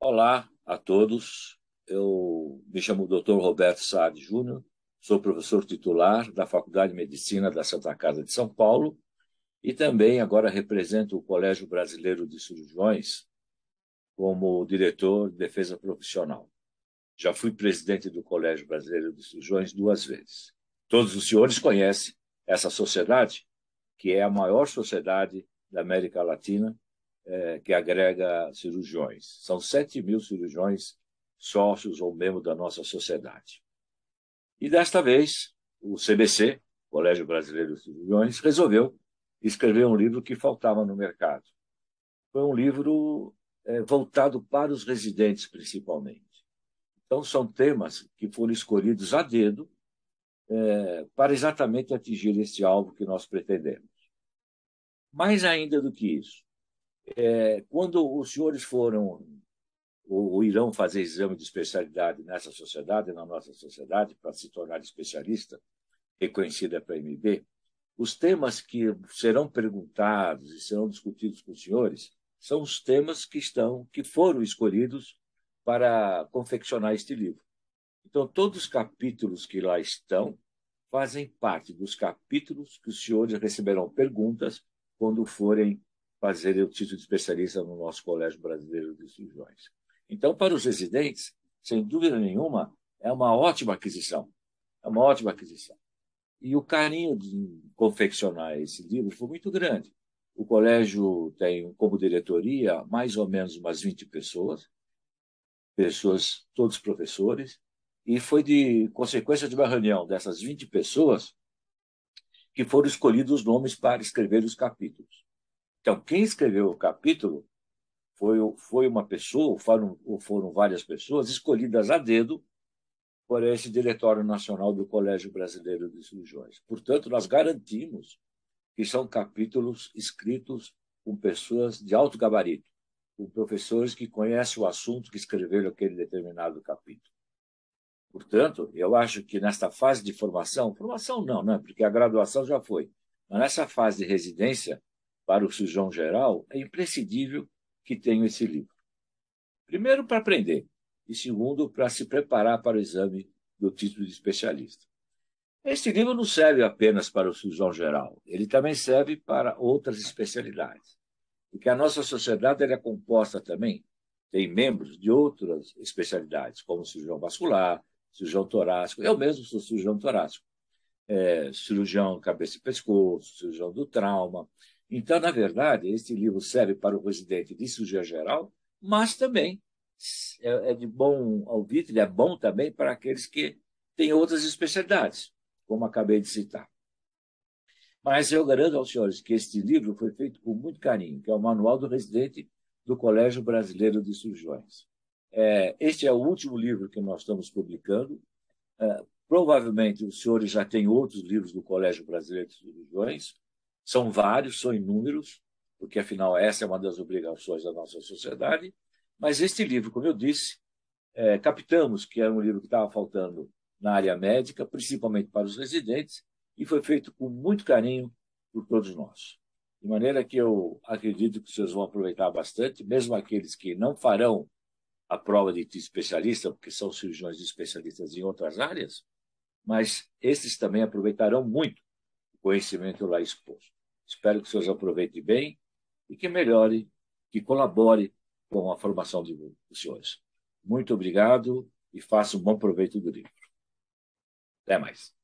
Olá a todos. Eu me chamo Dr. Roberto Saad Júnior, sou professor titular da Faculdade de Medicina da Santa Casa de São Paulo e também agora represento o Colégio Brasileiro de Cirurgiões como diretor de defesa profissional. Já fui presidente do Colégio Brasileiro de Cirurgiões duas vezes. Todos os senhores conhecem essa sociedade, que é a maior sociedade da América Latina é, que agrega cirurgiões. São 7 mil cirurgiões sócios ou membros da nossa sociedade. E desta vez, o CBC, Colégio Brasileiro de Cirurgiões, resolveu escrever um livro que faltava no mercado. Foi um livro é, voltado para os residentes, principalmente. Então, são temas que foram escolhidos a dedo é, para exatamente atingir esse alvo que nós pretendemos. Mais ainda do que isso, é, quando os senhores foram ou, irão fazer exame de especialidade nessa sociedade, na nossa sociedade, para se tornar especialista, reconhecida pela MB, os temas que serão perguntados e serão discutidos com os senhores são os temas que estão, que foram escolhidos para confeccionar este livro. Então, todos os capítulos que lá estão fazem parte dos capítulos que os senhores receberão perguntas quando forem Fazer o título de especialista no nosso Colégio Brasileiro de Cirurgiões. Então, para os residentes, sem dúvida nenhuma, é uma ótima aquisição. É uma ótima aquisição. E o carinho de confeccionar esse livro foi muito grande. O colégio tem como diretoria mais ou menos umas 20 pessoas, pessoas, todos professores, e foi de consequência de uma reunião dessas 20 pessoas que foram escolhidos os nomes para escrever os capítulos. Então, quem escreveu o capítulo foi, foi uma pessoa, ou foram, ou foram várias pessoas, escolhidas a dedo por esse Diretório Nacional do Colégio Brasileiro de Cirurgiões. Portanto, nós garantimos que são capítulos escritos com pessoas de alto gabarito, com professores que conhecem o assunto que escreveram aquele determinado capítulo. Portanto, eu acho que nesta fase de formação, formação não, não, né? porque a graduação já foi, mas nessa fase de residência, para o sujão geral, é imprescindível que tenham esse livro. Primeiro, para aprender, e segundo, para se preparar para o exame do título de especialista. Este livro não serve apenas para o sujão geral, ele também serve para outras especialidades. Porque a nossa sociedade é composta também, tem membros de outras especialidades, como cirurgião vascular, cirurgião torácico. Eu mesmo sou cirurgião torácico, é, cirurgião cabeça e pescoço, cirurgião do trauma, então, na verdade, este livro serve para o residente de cirurgia geral, mas também é, é de bom alvitre, é bom também para aqueles que têm outras especialidades, como acabei de citar. Mas eu garanto aos senhores que este livro foi feito com muito carinho, que é o Manual do Residente do Colégio Brasileiro de Cirurgiões. É, este é o último livro que nós estamos publicando. É, provavelmente os senhores já têm outros livros do Colégio Brasileiro de Cirurgiões, são vários, são inúmeros, porque afinal essa é uma das obrigações da nossa sociedade. Mas este livro, como eu disse, é, captamos que era um livro que estava faltando na área médica, principalmente para os residentes, e foi feito com muito carinho por todos nós. De maneira que eu acredito que vocês vão aproveitar bastante, mesmo aqueles que não farão a prova de especialista, porque são cirurgiões especialistas em outras áreas, mas esses também aproveitarão muito o conhecimento lá exposto. Espero que os senhores aproveitem bem e que melhore, que colabore com a formação de, dos senhores. Muito obrigado e faça um bom proveito do livro. Até mais.